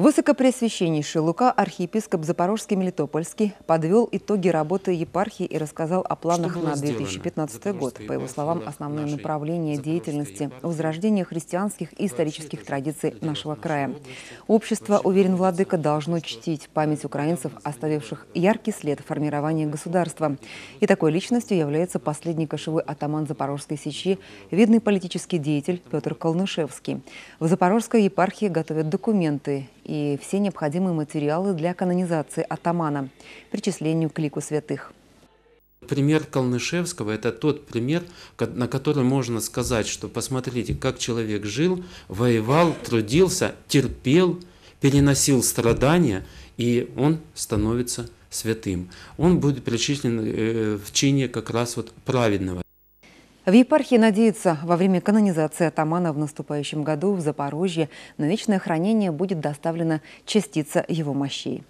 Высокопресвященнейший Лука, архиепископ Запорожский Мелитопольский, подвел итоги работы епархии и рассказал о планах на 2015 год. По его словам, основное направление деятельности – возрождение христианских и исторических традиций нашего края. Общество, уверен владыка, должно чтить память украинцев, оставивших яркий след формирования государства. И такой личностью является последний кошевой атаман Запорожской сечи, видный политический деятель Петр Колнышевский. В Запорожской епархии готовят документы и все необходимые материалы для канонизации атамана, причислению к лику святых. Пример Калнышевского это тот пример, на который можно сказать, что посмотрите, как человек жил, воевал, трудился, терпел, переносил страдания, и он становится святым. Он будет причислен э, в чине как раз вот праведного. В епархии надеются, во время канонизации атамана в наступающем году в Запорожье на вечное хранение будет доставлена частица его мощей.